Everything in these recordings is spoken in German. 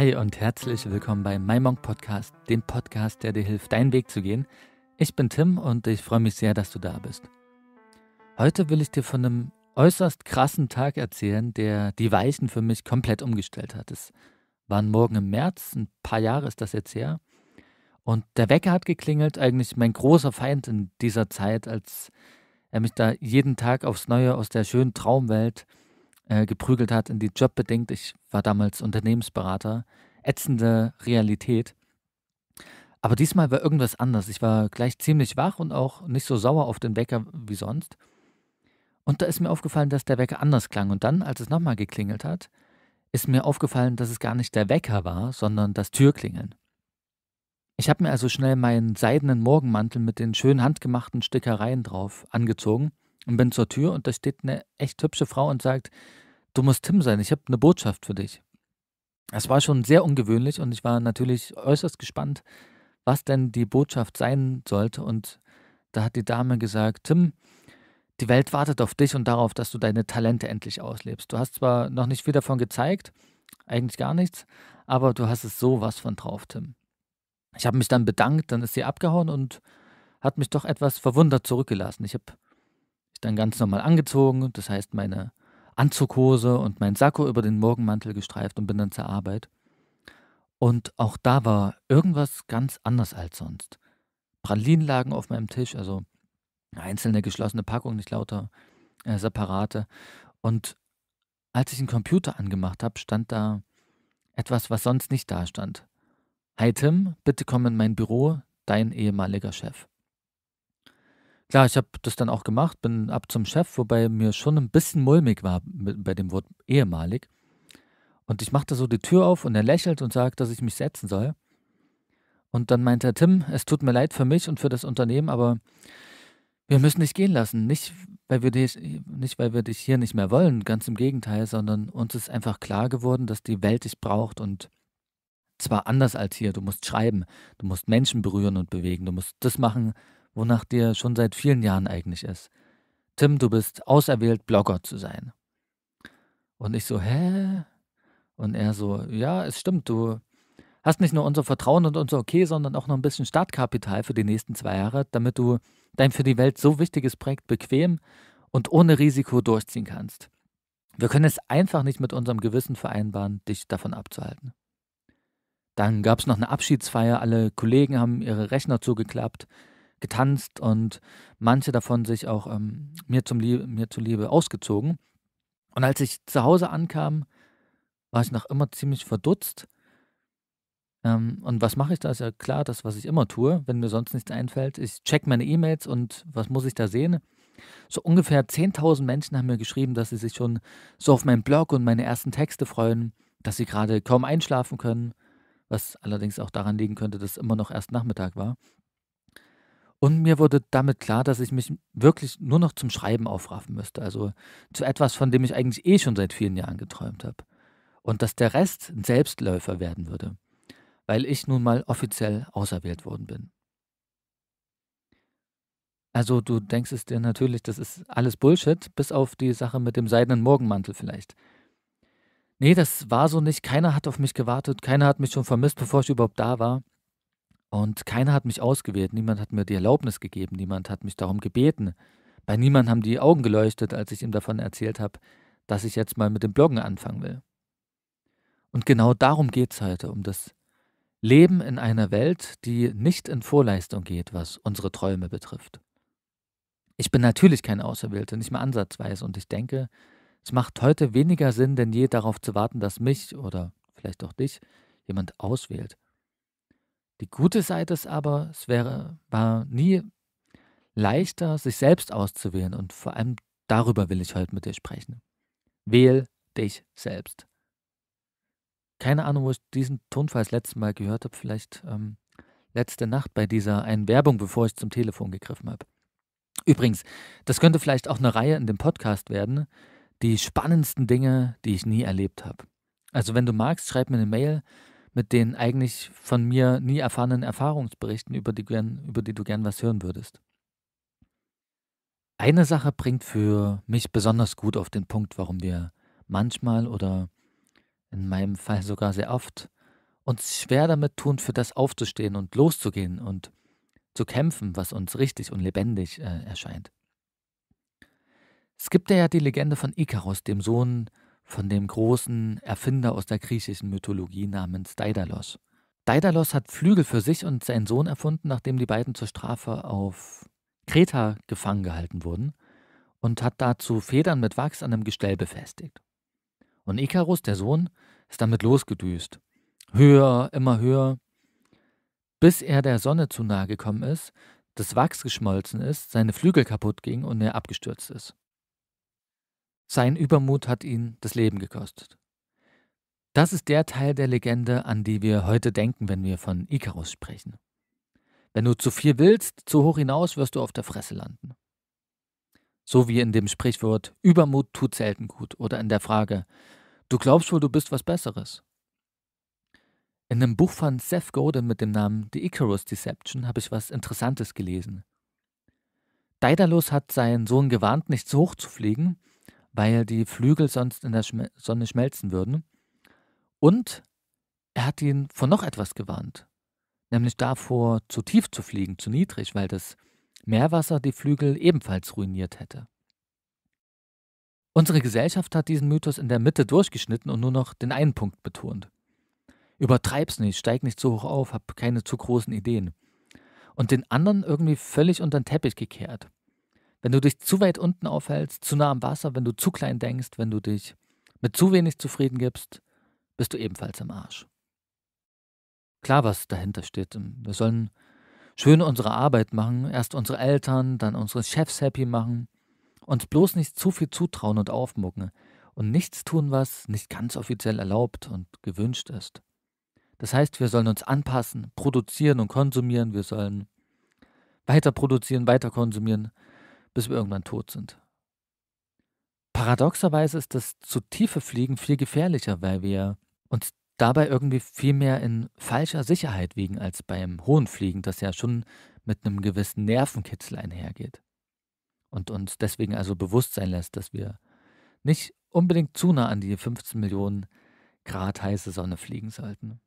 Hi und herzlich willkommen bei MyMonk Podcast, dem Podcast, der dir hilft, deinen Weg zu gehen. Ich bin Tim und ich freue mich sehr, dass du da bist. Heute will ich dir von einem äußerst krassen Tag erzählen, der die Weichen für mich komplett umgestellt hat. Es war ein Morgen im März, ein paar Jahre ist das jetzt her. Und der Wecker hat geklingelt, eigentlich mein großer Feind in dieser Zeit, als er mich da jeden Tag aufs Neue aus der schönen Traumwelt äh, geprügelt hat, in die Job Ich war damals Unternehmensberater. Ätzende Realität. Aber diesmal war irgendwas anders. Ich war gleich ziemlich wach und auch nicht so sauer auf den Wecker wie sonst. Und da ist mir aufgefallen, dass der Wecker anders klang. Und dann, als es nochmal geklingelt hat, ist mir aufgefallen, dass es gar nicht der Wecker war, sondern das Türklingeln. Ich habe mir also schnell meinen seidenen Morgenmantel mit den schön handgemachten Stickereien drauf angezogen und bin zur Tür und da steht eine echt hübsche Frau und sagt, du musst Tim sein, ich habe eine Botschaft für dich. Es war schon sehr ungewöhnlich und ich war natürlich äußerst gespannt, was denn die Botschaft sein sollte. Und da hat die Dame gesagt, Tim, die Welt wartet auf dich und darauf, dass du deine Talente endlich auslebst. Du hast zwar noch nicht viel davon gezeigt, eigentlich gar nichts, aber du hast es sowas von drauf, Tim. Ich habe mich dann bedankt, dann ist sie abgehauen und hat mich doch etwas verwundert zurückgelassen. Ich habe mich dann ganz normal angezogen, das heißt, meine Anzughose und mein Sakko über den Morgenmantel gestreift und bin dann zur Arbeit. Und auch da war irgendwas ganz anders als sonst. Pralinen lagen auf meinem Tisch, also einzelne geschlossene Packungen, nicht lauter äh, separate. Und als ich den Computer angemacht habe, stand da etwas, was sonst nicht da stand. Hi Tim, bitte komm in mein Büro, dein ehemaliger Chef. Klar, ich habe das dann auch gemacht, bin ab zum Chef, wobei mir schon ein bisschen mulmig war bei dem Wort ehemalig. Und ich machte so die Tür auf und er lächelt und sagt, dass ich mich setzen soll. Und dann meinte er, Tim, es tut mir leid für mich und für das Unternehmen, aber wir müssen dich gehen lassen. Nicht weil, wir dich, nicht, weil wir dich hier nicht mehr wollen, ganz im Gegenteil, sondern uns ist einfach klar geworden, dass die Welt dich braucht und zwar anders als hier. Du musst schreiben, du musst Menschen berühren und bewegen, du musst das machen, wonach dir schon seit vielen Jahren eigentlich ist. Tim, du bist auserwählt, Blogger zu sein. Und ich so, hä? Und er so, ja, es stimmt, du hast nicht nur unser Vertrauen und unser Okay, sondern auch noch ein bisschen Startkapital für die nächsten zwei Jahre, damit du dein für die Welt so wichtiges Projekt bequem und ohne Risiko durchziehen kannst. Wir können es einfach nicht mit unserem Gewissen vereinbaren, dich davon abzuhalten. Dann gab es noch eine Abschiedsfeier, alle Kollegen haben ihre Rechner zugeklappt, getanzt und manche davon sich auch ähm, mir, zum Liebe, mir zuliebe ausgezogen. Und als ich zu Hause ankam, war ich noch immer ziemlich verdutzt. Ähm, und was mache ich da? Ist ja klar, das, was ich immer tue, wenn mir sonst nichts einfällt. Ich check meine E-Mails und was muss ich da sehen? So ungefähr 10.000 Menschen haben mir geschrieben, dass sie sich schon so auf meinen Blog und meine ersten Texte freuen, dass sie gerade kaum einschlafen können, was allerdings auch daran liegen könnte, dass es immer noch erst Nachmittag war. Und mir wurde damit klar, dass ich mich wirklich nur noch zum Schreiben aufraffen müsste. Also zu etwas, von dem ich eigentlich eh schon seit vielen Jahren geträumt habe. Und dass der Rest ein Selbstläufer werden würde, weil ich nun mal offiziell auserwählt worden bin. Also du denkst es dir natürlich, das ist alles Bullshit, bis auf die Sache mit dem seidenen Morgenmantel vielleicht. Nee, das war so nicht. Keiner hat auf mich gewartet, keiner hat mich schon vermisst, bevor ich überhaupt da war. Und keiner hat mich ausgewählt, niemand hat mir die Erlaubnis gegeben, niemand hat mich darum gebeten. Bei niemandem haben die Augen geleuchtet, als ich ihm davon erzählt habe, dass ich jetzt mal mit dem Bloggen anfangen will. Und genau darum geht es heute, um das Leben in einer Welt, die nicht in Vorleistung geht, was unsere Träume betrifft. Ich bin natürlich kein Auserwählter, nicht mal ansatzweise, und ich denke, es macht heute weniger Sinn denn je darauf zu warten, dass mich oder vielleicht auch dich jemand auswählt. Die gute Seite ist aber, es wäre, war nie leichter, sich selbst auszuwählen. Und vor allem darüber will ich heute mit dir sprechen. Wähl dich selbst. Keine Ahnung, wo ich diesen Tonfall das letzte Mal gehört habe. Vielleicht ähm, letzte Nacht bei dieser einen Werbung, bevor ich zum Telefon gegriffen habe. Übrigens, das könnte vielleicht auch eine Reihe in dem Podcast werden. Die spannendsten Dinge, die ich nie erlebt habe. Also, wenn du magst, schreib mir eine Mail mit den eigentlich von mir nie erfahrenen Erfahrungsberichten, über die, gern, über die du gern was hören würdest. Eine Sache bringt für mich besonders gut auf den Punkt, warum wir manchmal oder in meinem Fall sogar sehr oft uns schwer damit tun, für das aufzustehen und loszugehen und zu kämpfen, was uns richtig und lebendig äh, erscheint. Es gibt ja die Legende von Ikarus, dem Sohn von dem großen Erfinder aus der griechischen Mythologie namens Daedalus. Daedalus hat Flügel für sich und seinen Sohn erfunden, nachdem die beiden zur Strafe auf Kreta gefangen gehalten wurden und hat dazu Federn mit Wachs an einem Gestell befestigt. Und Ikarus, der Sohn, ist damit losgedüst. Höher, immer höher, bis er der Sonne zu nahe gekommen ist, das Wachs geschmolzen ist, seine Flügel kaputt ging und er abgestürzt ist. Sein Übermut hat ihn das Leben gekostet. Das ist der Teil der Legende, an die wir heute denken, wenn wir von Ikarus sprechen. Wenn du zu viel willst, zu hoch hinaus, wirst du auf der Fresse landen. So wie in dem Sprichwort Übermut tut selten gut oder in der Frage Du glaubst wohl, du bist was Besseres. In einem Buch von Seth Godin mit dem Namen The Icarus Deception habe ich was Interessantes gelesen. Daedalus hat seinen Sohn gewarnt, nicht zu hoch zu fliegen, weil die Flügel sonst in der Schme Sonne schmelzen würden. Und er hat ihn vor noch etwas gewarnt, nämlich davor, zu tief zu fliegen, zu niedrig, weil das Meerwasser die Flügel ebenfalls ruiniert hätte. Unsere Gesellschaft hat diesen Mythos in der Mitte durchgeschnitten und nur noch den einen Punkt betont. Übertreib's nicht, steig nicht zu hoch auf, hab keine zu großen Ideen. Und den anderen irgendwie völlig unter den Teppich gekehrt wenn du dich zu weit unten aufhältst, zu nah am Wasser, wenn du zu klein denkst, wenn du dich mit zu wenig zufrieden gibst, bist du ebenfalls im Arsch. Klar, was dahinter steht. Wir sollen schön unsere Arbeit machen, erst unsere Eltern, dann unsere Chefs happy machen, uns bloß nicht zu viel zutrauen und aufmucken und nichts tun, was nicht ganz offiziell erlaubt und gewünscht ist. Das heißt, wir sollen uns anpassen, produzieren und konsumieren, wir sollen weiter produzieren, weiter konsumieren, bis wir irgendwann tot sind. Paradoxerweise ist das zu tiefe Fliegen viel gefährlicher, weil wir uns dabei irgendwie viel mehr in falscher Sicherheit wiegen als beim hohen Fliegen, das ja schon mit einem gewissen Nervenkitzel einhergeht. Und uns deswegen also bewusst sein lässt, dass wir nicht unbedingt zu nah an die 15 Millionen Grad heiße Sonne fliegen sollten.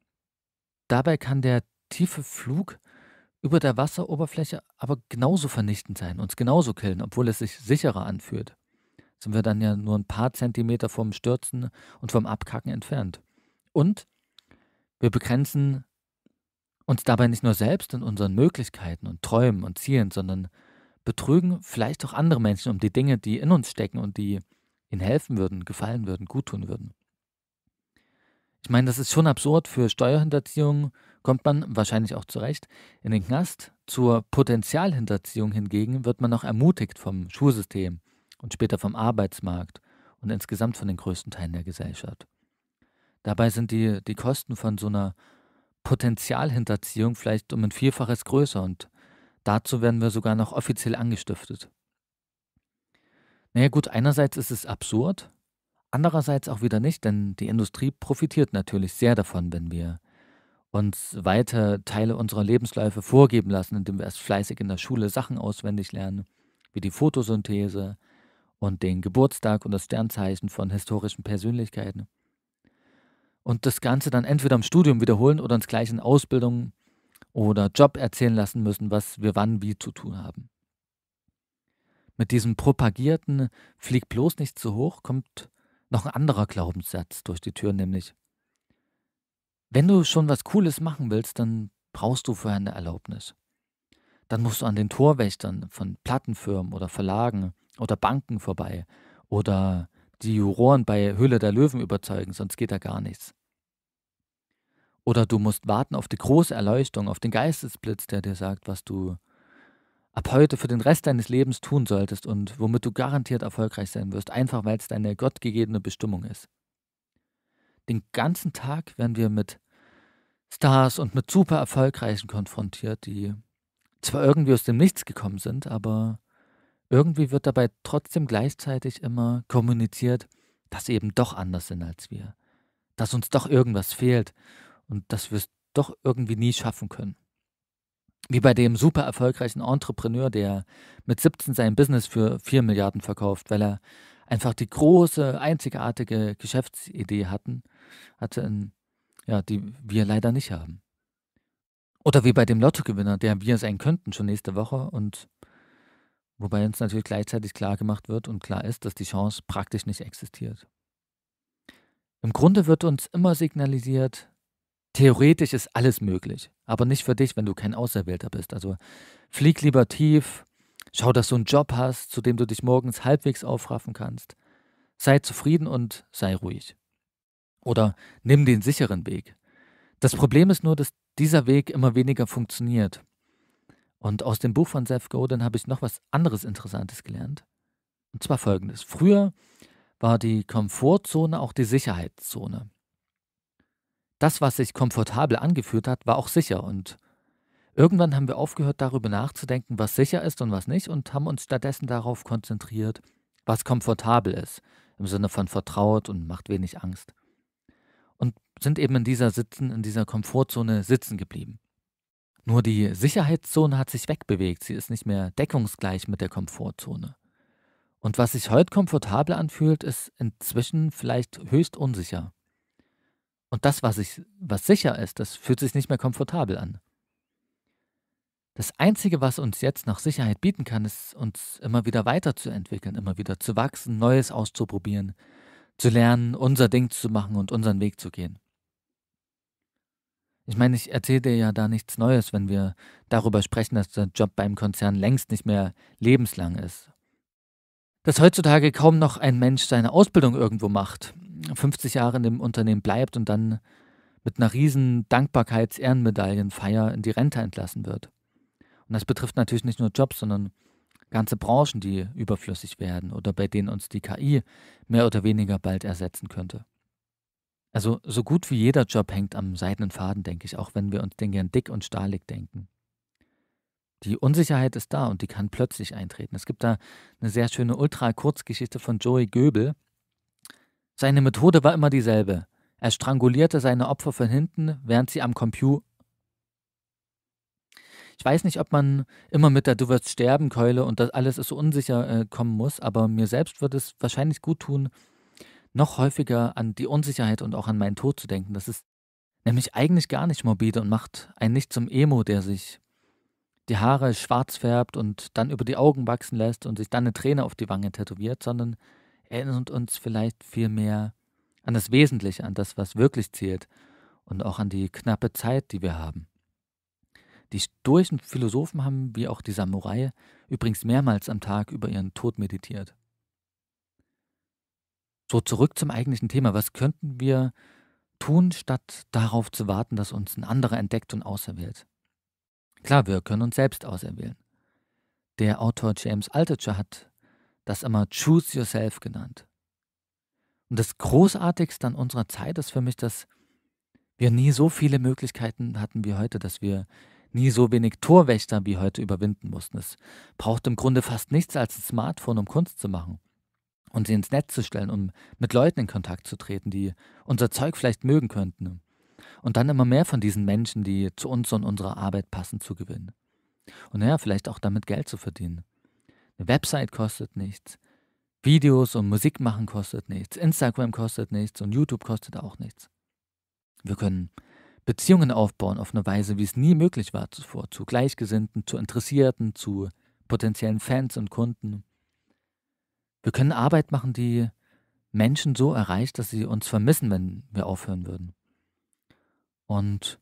Dabei kann der tiefe Flug über der Wasseroberfläche aber genauso vernichtend sein, uns genauso killen, obwohl es sich sicherer anfühlt. Sind wir dann ja nur ein paar Zentimeter vom Stürzen und vom Abkacken entfernt. Und wir begrenzen uns dabei nicht nur selbst in unseren Möglichkeiten und Träumen und Zielen, sondern betrügen vielleicht auch andere Menschen um die Dinge, die in uns stecken und die ihnen helfen würden, gefallen würden, guttun würden. Ich meine, das ist schon absurd. Für Steuerhinterziehung kommt man wahrscheinlich auch zurecht in den Knast. Zur Potenzialhinterziehung hingegen wird man noch ermutigt vom Schulsystem und später vom Arbeitsmarkt und insgesamt von den größten Teilen der Gesellschaft. Dabei sind die, die Kosten von so einer Potenzialhinterziehung vielleicht um ein Vielfaches größer und dazu werden wir sogar noch offiziell angestiftet. Naja gut, einerseits ist es absurd, Andererseits auch wieder nicht, denn die Industrie profitiert natürlich sehr davon, wenn wir uns weiter Teile unserer Lebensläufe vorgeben lassen, indem wir erst fleißig in der Schule Sachen auswendig lernen, wie die Photosynthese und den Geburtstag und das Sternzeichen von historischen Persönlichkeiten. Und das Ganze dann entweder im Studium wiederholen oder uns gleich in Ausbildung oder Job erzählen lassen müssen, was wir wann wie zu tun haben. Mit diesem propagierten Flieg bloß nicht zu hoch kommt noch ein anderer Glaubenssatz durch die Tür, nämlich, wenn du schon was Cooles machen willst, dann brauchst du vorher eine Erlaubnis. Dann musst du an den Torwächtern von Plattenfirmen oder Verlagen oder Banken vorbei oder die Juroren bei Höhle der Löwen überzeugen, sonst geht da gar nichts. Oder du musst warten auf die große Erleuchtung, auf den Geistesblitz, der dir sagt, was du ab heute für den Rest deines Lebens tun solltest und womit du garantiert erfolgreich sein wirst, einfach weil es deine gottgegebene Bestimmung ist. Den ganzen Tag werden wir mit Stars und mit super erfolgreichen konfrontiert, die zwar irgendwie aus dem Nichts gekommen sind, aber irgendwie wird dabei trotzdem gleichzeitig immer kommuniziert, dass sie eben doch anders sind als wir, dass uns doch irgendwas fehlt und dass wir es doch irgendwie nie schaffen können wie bei dem super erfolgreichen Entrepreneur, der mit 17 sein Business für 4 Milliarden verkauft, weil er einfach die große, einzigartige Geschäftsidee hatten, hatte, ja, die wir leider nicht haben. Oder wie bei dem Lottogewinner, der wir sein könnten schon nächste Woche und wobei uns natürlich gleichzeitig klar gemacht wird und klar ist, dass die Chance praktisch nicht existiert. Im Grunde wird uns immer signalisiert, theoretisch ist alles möglich, aber nicht für dich, wenn du kein Auserwählter bist. Also flieg lieber tief, schau, dass du einen Job hast, zu dem du dich morgens halbwegs aufraffen kannst. Sei zufrieden und sei ruhig. Oder nimm den sicheren Weg. Das Problem ist nur, dass dieser Weg immer weniger funktioniert. Und aus dem Buch von Seth Godin habe ich noch was anderes Interessantes gelernt. Und zwar folgendes. Früher war die Komfortzone auch die Sicherheitszone. Das, was sich komfortabel angefühlt hat, war auch sicher und irgendwann haben wir aufgehört, darüber nachzudenken, was sicher ist und was nicht und haben uns stattdessen darauf konzentriert, was komfortabel ist, im Sinne von vertraut und macht wenig Angst. Und sind eben in dieser Sitzen, in dieser Komfortzone sitzen geblieben. Nur die Sicherheitszone hat sich wegbewegt, sie ist nicht mehr deckungsgleich mit der Komfortzone. Und was sich heute komfortabel anfühlt, ist inzwischen vielleicht höchst unsicher. Und das, was, ich, was sicher ist, das fühlt sich nicht mehr komfortabel an. Das Einzige, was uns jetzt noch Sicherheit bieten kann, ist, uns immer wieder weiterzuentwickeln, immer wieder zu wachsen, Neues auszuprobieren, zu lernen, unser Ding zu machen und unseren Weg zu gehen. Ich meine, ich erzähle dir ja da nichts Neues, wenn wir darüber sprechen, dass der Job beim Konzern längst nicht mehr lebenslang ist. Dass heutzutage kaum noch ein Mensch seine Ausbildung irgendwo macht 50 Jahre in dem Unternehmen bleibt und dann mit einer riesen Dankbarkeits-Ehrenmedaillenfeier in die Rente entlassen wird. Und das betrifft natürlich nicht nur Jobs, sondern ganze Branchen, die überflüssig werden oder bei denen uns die KI mehr oder weniger bald ersetzen könnte. Also so gut wie jeder Job hängt am seidenen Faden, denke ich, auch wenn wir uns den gern dick und stahlig denken. Die Unsicherheit ist da und die kann plötzlich eintreten. Es gibt da eine sehr schöne Ultra-Kurzgeschichte von Joey Göbel, seine Methode war immer dieselbe. Er strangulierte seine Opfer von hinten, während sie am Computer. Ich weiß nicht, ob man immer mit der Du wirst sterben Keule und das alles ist so unsicher äh, kommen muss, aber mir selbst würde es wahrscheinlich gut tun, noch häufiger an die Unsicherheit und auch an meinen Tod zu denken. Das ist nämlich eigentlich gar nicht morbide und macht einen nicht zum Emo, der sich die Haare schwarz färbt und dann über die Augen wachsen lässt und sich dann eine Träne auf die Wange tätowiert, sondern erinnert uns vielleicht viel mehr an das Wesentliche, an das, was wirklich zählt und auch an die knappe Zeit, die wir haben. Die stoischen Philosophen haben, wie auch die Samurai, übrigens mehrmals am Tag über ihren Tod meditiert. So zurück zum eigentlichen Thema. Was könnten wir tun, statt darauf zu warten, dass uns ein anderer entdeckt und auserwählt? Klar, wir können uns selbst auserwählen. Der Autor James Altucher hat das immer Choose Yourself genannt. Und das Großartigste an unserer Zeit ist für mich, dass wir nie so viele Möglichkeiten hatten wie heute, dass wir nie so wenig Torwächter wie heute überwinden mussten. Es braucht im Grunde fast nichts als ein Smartphone, um Kunst zu machen und sie ins Netz zu stellen, um mit Leuten in Kontakt zu treten, die unser Zeug vielleicht mögen könnten. Und dann immer mehr von diesen Menschen, die zu uns und unserer Arbeit passen, zu gewinnen. Und naja, vielleicht auch damit Geld zu verdienen. Eine Website kostet nichts. Videos und Musik machen kostet nichts. Instagram kostet nichts und YouTube kostet auch nichts. Wir können Beziehungen aufbauen auf eine Weise, wie es nie möglich war zuvor, zu Gleichgesinnten, zu Interessierten, zu potenziellen Fans und Kunden. Wir können Arbeit machen, die Menschen so erreicht, dass sie uns vermissen, wenn wir aufhören würden. Und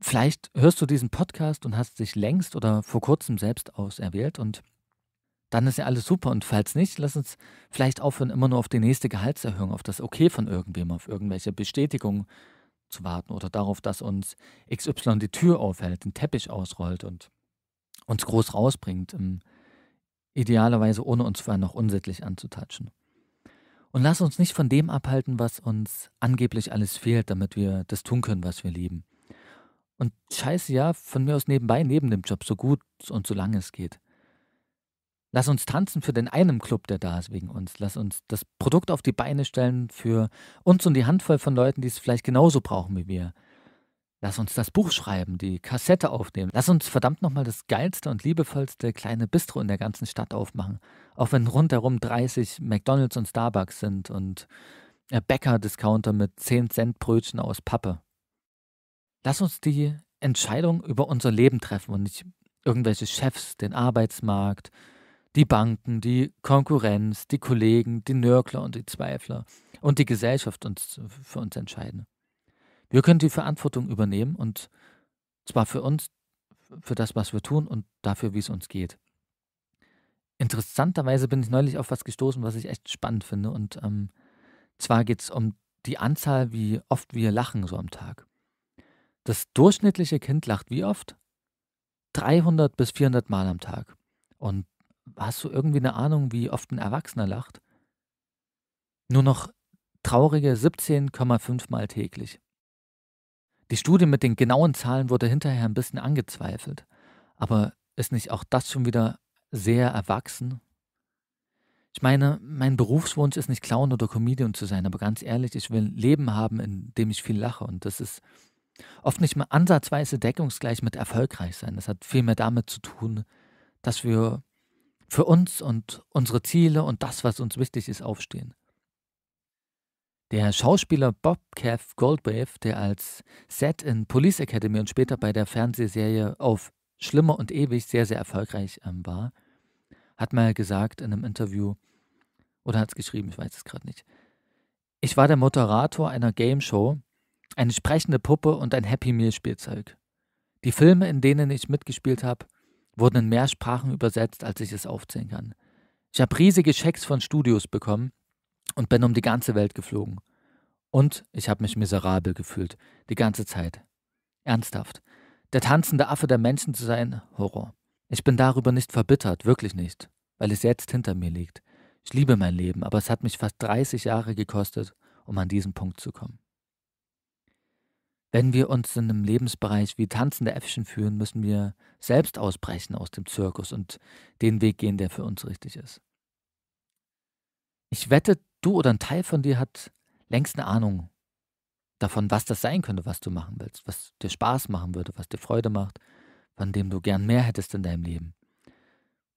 vielleicht hörst du diesen Podcast und hast dich längst oder vor kurzem selbst auserwählt und dann ist ja alles super. Und falls nicht, lass uns vielleicht aufhören, immer nur auf die nächste Gehaltserhöhung, auf das Okay von irgendwem, auf irgendwelche Bestätigungen zu warten oder darauf, dass uns XY die Tür aufhält, den Teppich ausrollt und uns groß rausbringt. Ähm, idealerweise ohne uns vorher noch unsittlich anzutatschen. Und lass uns nicht von dem abhalten, was uns angeblich alles fehlt, damit wir das tun können, was wir lieben. Und scheiße, ja, von mir aus nebenbei, neben dem Job, so gut und so lange es geht. Lass uns tanzen für den einen Club, der da ist wegen uns. Lass uns das Produkt auf die Beine stellen für uns und die Handvoll von Leuten, die es vielleicht genauso brauchen wie wir. Lass uns das Buch schreiben, die Kassette aufnehmen. Lass uns verdammt nochmal das geilste und liebevollste kleine Bistro in der ganzen Stadt aufmachen. Auch wenn rundherum 30 McDonalds und Starbucks sind und Bäcker-Discounter mit 10 Cent Brötchen aus Pappe. Lass uns die Entscheidung über unser Leben treffen und nicht irgendwelche Chefs, den Arbeitsmarkt, die Banken, die Konkurrenz, die Kollegen, die Nörgler und die Zweifler und die Gesellschaft uns, für uns entscheiden. Wir können die Verantwortung übernehmen und zwar für uns, für das, was wir tun und dafür, wie es uns geht. Interessanterweise bin ich neulich auf was gestoßen, was ich echt spannend finde. Und ähm, zwar geht es um die Anzahl, wie oft wir lachen so am Tag. Das durchschnittliche Kind lacht wie oft? 300 bis 400 Mal am Tag. Und Hast du irgendwie eine Ahnung, wie oft ein Erwachsener lacht? Nur noch traurige 17,5 Mal täglich. Die Studie mit den genauen Zahlen wurde hinterher ein bisschen angezweifelt. Aber ist nicht auch das schon wieder sehr erwachsen? Ich meine, mein Berufswunsch ist nicht Clown oder Comedian zu sein, aber ganz ehrlich, ich will ein Leben haben, in dem ich viel lache. Und das ist oft nicht mal ansatzweise deckungsgleich mit erfolgreich sein. Das hat viel mehr damit zu tun, dass wir für uns und unsere Ziele und das, was uns wichtig ist, aufstehen. Der Schauspieler Bob Cav Goldwave, der als Set in Police Academy und später bei der Fernsehserie auf Schlimmer und Ewig sehr, sehr erfolgreich ähm, war, hat mal gesagt in einem Interview, oder hat es geschrieben, ich weiß es gerade nicht. Ich war der Moderator einer Game Show, eine sprechende Puppe und ein Happy Meal Spielzeug. Die Filme, in denen ich mitgespielt habe, wurden in mehr Sprachen übersetzt, als ich es aufzählen kann. Ich habe riesige Schecks von Studios bekommen und bin um die ganze Welt geflogen. Und ich habe mich miserabel gefühlt, die ganze Zeit. Ernsthaft. Der tanzende Affe der Menschen zu sein, Horror. Ich bin darüber nicht verbittert, wirklich nicht, weil es jetzt hinter mir liegt. Ich liebe mein Leben, aber es hat mich fast 30 Jahre gekostet, um an diesen Punkt zu kommen. Wenn wir uns in einem Lebensbereich wie tanzende Äffchen fühlen, müssen wir selbst ausbrechen aus dem Zirkus und den Weg gehen, der für uns richtig ist. Ich wette, du oder ein Teil von dir hat längst eine Ahnung davon, was das sein könnte, was du machen willst, was dir Spaß machen würde, was dir Freude macht, von dem du gern mehr hättest in deinem Leben.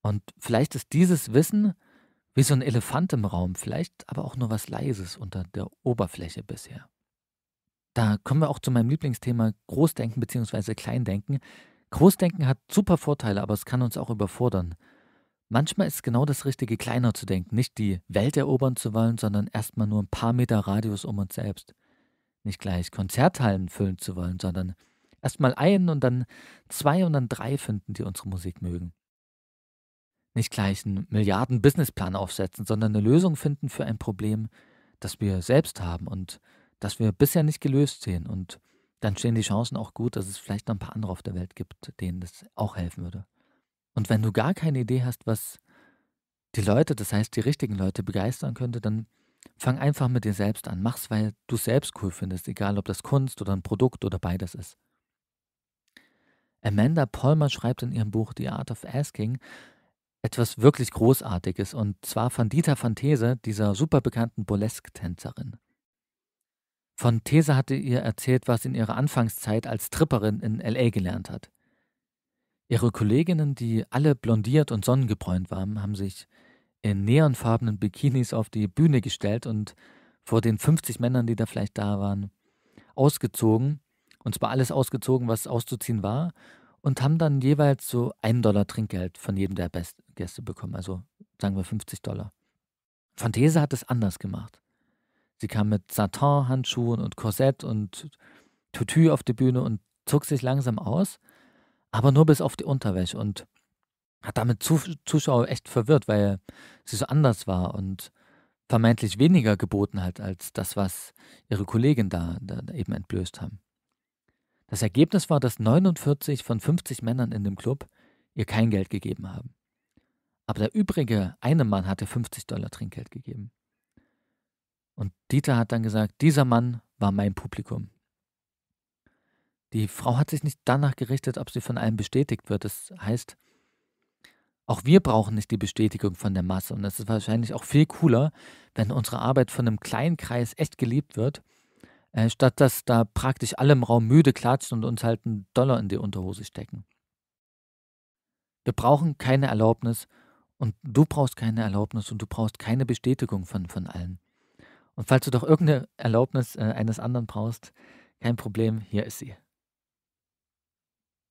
Und vielleicht ist dieses Wissen wie so ein Elefant im Raum, vielleicht aber auch nur was Leises unter der Oberfläche bisher. Da kommen wir auch zu meinem Lieblingsthema Großdenken bzw. Kleindenken. Großdenken hat super Vorteile, aber es kann uns auch überfordern. Manchmal ist genau das Richtige, kleiner zu denken, nicht die Welt erobern zu wollen, sondern erstmal nur ein paar Meter Radius um uns selbst. Nicht gleich Konzerthallen füllen zu wollen, sondern erstmal einen und dann zwei und dann drei finden, die unsere Musik mögen. Nicht gleich einen Milliarden-Businessplan aufsetzen, sondern eine Lösung finden für ein Problem, das wir selbst haben und das wir bisher nicht gelöst sehen. Und dann stehen die Chancen auch gut, dass es vielleicht noch ein paar andere auf der Welt gibt, denen das auch helfen würde. Und wenn du gar keine Idee hast, was die Leute, das heißt die richtigen Leute, begeistern könnte, dann fang einfach mit dir selbst an. Mach's, weil du selbst cool findest, egal ob das Kunst oder ein Produkt oder beides ist. Amanda Palmer schreibt in ihrem Buch The Art of Asking etwas wirklich Großartiges und zwar von Dieter Fantese, dieser superbekannten bekannten Burlesque-Tänzerin. Fontese hatte ihr erzählt, was sie in ihrer Anfangszeit als Tripperin in LA gelernt hat. Ihre Kolleginnen, die alle blondiert und sonnengebräunt waren, haben sich in neonfarbenen Bikinis auf die Bühne gestellt und vor den 50 Männern, die da vielleicht da waren, ausgezogen, und zwar alles ausgezogen, was auszuziehen war, und haben dann jeweils so einen Dollar Trinkgeld von jedem der Best Gäste bekommen, also sagen wir 50 Dollar. Fantese hat es anders gemacht. Sie kam mit Satin-Handschuhen und Korsett und Tutu auf die Bühne und zog sich langsam aus, aber nur bis auf die Unterwäsche und hat damit Zuschauer echt verwirrt, weil sie so anders war und vermeintlich weniger geboten hat als das, was ihre Kollegen da, da, eben entblößt haben. Das Ergebnis war, dass 49 von 50 Männern in dem Club ihr kein Geld gegeben haben. Aber der übrige eine Mann hatte 50 Dollar Trinkgeld gegeben. Und Dieter hat dann gesagt, dieser Mann war mein Publikum. Die Frau hat sich nicht danach gerichtet, ob sie von einem bestätigt wird. Das heißt, auch wir brauchen nicht die Bestätigung von der Masse. Und es ist wahrscheinlich auch viel cooler, wenn unsere Arbeit von einem kleinen Kreis echt geliebt wird, äh, statt dass da praktisch alle im Raum müde klatschen und uns halt einen Dollar in die Unterhose stecken. Wir brauchen keine Erlaubnis und du brauchst keine Erlaubnis und du brauchst keine Bestätigung von, von allen. Und falls du doch irgendeine Erlaubnis äh, eines anderen brauchst, kein Problem, hier ist sie.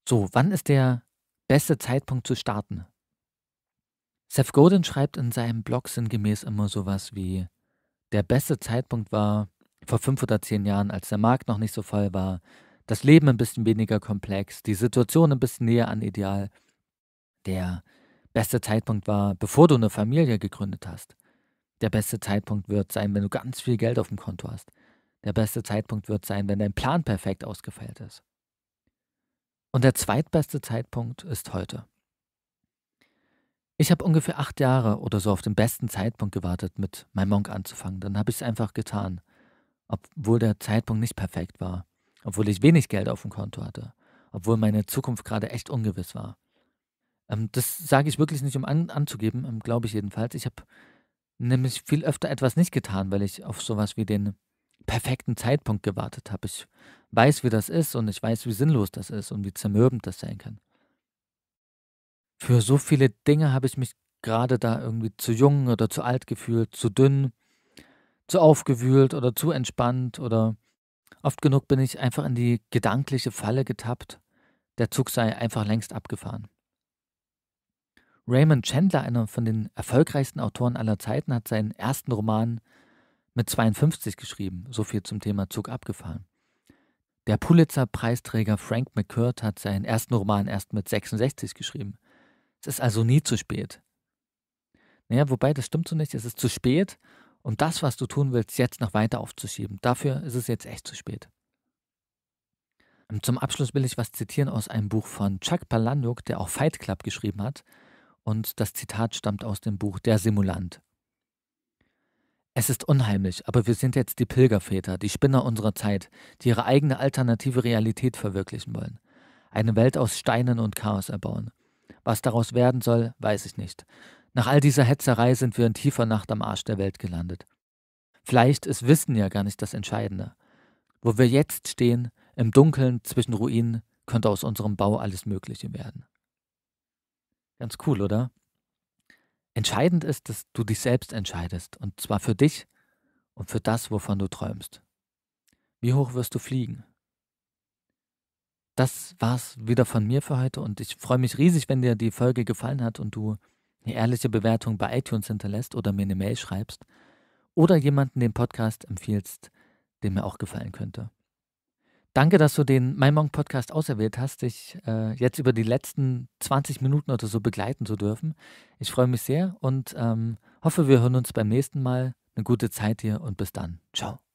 So, wann ist der beste Zeitpunkt zu starten? Seth Godin schreibt in seinem Blog sinngemäß immer sowas wie: Der beste Zeitpunkt war vor fünf oder zehn Jahren, als der Markt noch nicht so voll war, das Leben ein bisschen weniger komplex, die Situation ein bisschen näher an Ideal. Der beste Zeitpunkt war, bevor du eine Familie gegründet hast. Der beste Zeitpunkt wird sein, wenn du ganz viel Geld auf dem Konto hast. Der beste Zeitpunkt wird sein, wenn dein Plan perfekt ausgefeilt ist. Und der zweitbeste Zeitpunkt ist heute. Ich habe ungefähr acht Jahre oder so auf den besten Zeitpunkt gewartet, mit meinem Monk anzufangen. Dann habe ich es einfach getan, obwohl der Zeitpunkt nicht perfekt war, obwohl ich wenig Geld auf dem Konto hatte, obwohl meine Zukunft gerade echt ungewiss war. Ähm, das sage ich wirklich nicht, um an anzugeben, ähm, glaube ich jedenfalls. Ich habe nämlich viel öfter etwas nicht getan, weil ich auf sowas wie den perfekten Zeitpunkt gewartet habe. Ich weiß, wie das ist und ich weiß, wie sinnlos das ist und wie zermürbend das sein kann. Für so viele Dinge habe ich mich gerade da irgendwie zu jung oder zu alt gefühlt, zu dünn, zu aufgewühlt oder zu entspannt oder oft genug bin ich einfach in die gedankliche Falle getappt, der Zug sei einfach längst abgefahren. Raymond Chandler, einer von den erfolgreichsten Autoren aller Zeiten, hat seinen ersten Roman mit 52 geschrieben. So viel zum Thema Zug abgefahren. Der Pulitzer-Preisträger Frank McCurt hat seinen ersten Roman erst mit 66 geschrieben. Es ist also nie zu spät. Naja, wobei, das stimmt so nicht. Es ist zu spät, um das, was du tun willst, jetzt noch weiter aufzuschieben. Dafür ist es jetzt echt zu spät. Zum Abschluss will ich was zitieren aus einem Buch von Chuck Palahniuk, der auch Fight Club geschrieben hat und das Zitat stammt aus dem Buch Der Simulant. Es ist unheimlich, aber wir sind jetzt die Pilgerväter, die Spinner unserer Zeit, die ihre eigene alternative Realität verwirklichen wollen. Eine Welt aus Steinen und Chaos erbauen. Was daraus werden soll, weiß ich nicht. Nach all dieser Hetzerei sind wir in tiefer Nacht am Arsch der Welt gelandet. Vielleicht ist Wissen ja gar nicht das Entscheidende. Wo wir jetzt stehen, im Dunkeln zwischen Ruinen, könnte aus unserem Bau alles Mögliche werden. Ganz cool, oder? Entscheidend ist, dass du dich selbst entscheidest, und zwar für dich und für das, wovon du träumst. Wie hoch wirst du fliegen? Das war's wieder von mir für heute und ich freue mich riesig, wenn dir die Folge gefallen hat und du eine ehrliche Bewertung bei iTunes hinterlässt oder mir eine Mail schreibst oder jemanden den Podcast empfiehlst, dem mir auch gefallen könnte. Danke, dass du den Mein Morgen Podcast auserwählt hast, dich äh, jetzt über die letzten 20 Minuten oder so begleiten zu dürfen. Ich freue mich sehr und ähm, hoffe, wir hören uns beim nächsten Mal. Eine gute Zeit dir und bis dann. Ciao.